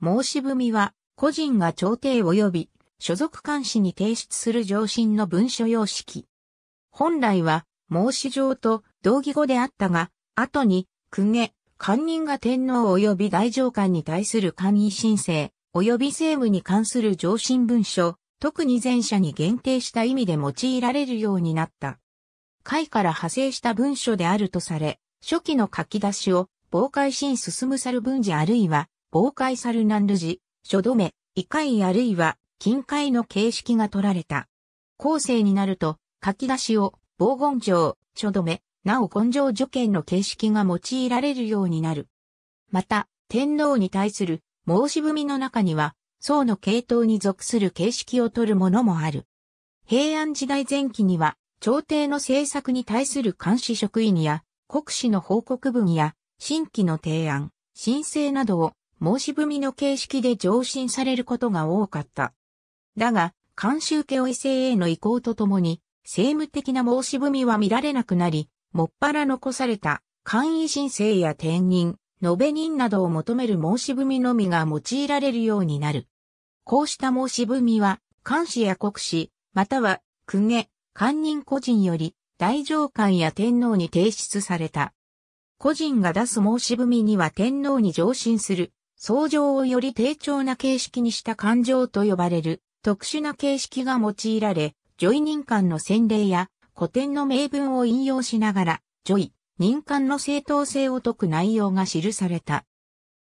申し文は、個人が朝廷及び所属監視に提出する上申の文書様式。本来は、申し状と同義語であったが、後に、公家、官人が天皇及び大上官に対する官位申請、及び政務に関する上申文書、特に前者に限定した意味で用いられるようになった。会から派生した文書であるとされ、初期の書き出しを、妨害新進む猿文字あるいは、防海サルナンルジ、諸止め、異界あるいは近海の形式が取られた。後世になると、書き出しを、防言状、諸止め、なお根性助権の形式が用いられるようになる。また、天皇に対する申し文の中には、宋の系統に属する形式を取るものもある。平安時代前期には、朝廷の政策に対する監視職員や、国史の報告文や、新規の提案、申請などを申し踏みの形式で上申されることが多かった。だが、監修家を異性への移行とともに、政務的な申し踏みは見られなくなり、もっぱら残された、簡易申請や転任、延べ人などを求める申し踏みのみが用いられるようになる。こうした申し踏みは、監視や国司、または、公家、官人個人より、大上官や天皇に提出された。個人が出す申し踏みには天皇に上申する相乗をより低調な形式にした感情と呼ばれる特殊な形式が用いられ、ジョイ人間の洗礼や古典の名文を引用しながら、ジョイ人間の正当性を説く内容が記された。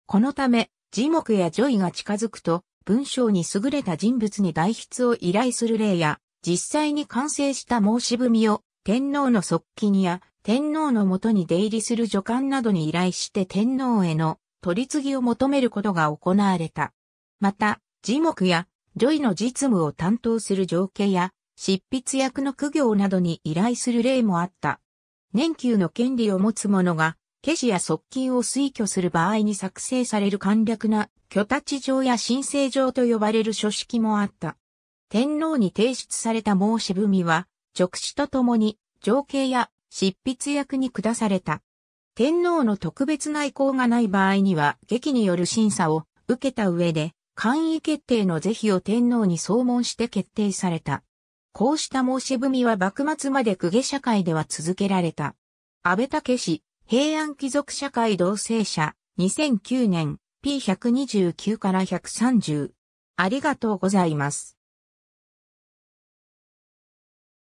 このため、字幕やジョイが近づくと、文章に優れた人物に代筆を依頼する例や、実際に完成した申し文を天皇の側近や天皇のもとに出入りする助官などに依頼して天皇への取り次ぎを求めることが行われた。また、字幕や、ジョイの実務を担当する情景や、執筆役の苦行などに依頼する例もあった。年休の権利を持つ者が、消しや側近を推挙する場合に作成される簡略な、巨立状や申請状と呼ばれる書式もあった。天皇に提出された申し文は、直視とともに、情景や執筆役に下された。天皇の特別内向がない場合には、劇による審査を受けた上で、簡易決定の是非を天皇に総問して決定された。こうした申し踏みは幕末まで公家社会では続けられた。安倍武氏、平安貴族社会同性者、2009年 P129 から130。ありがとうございます。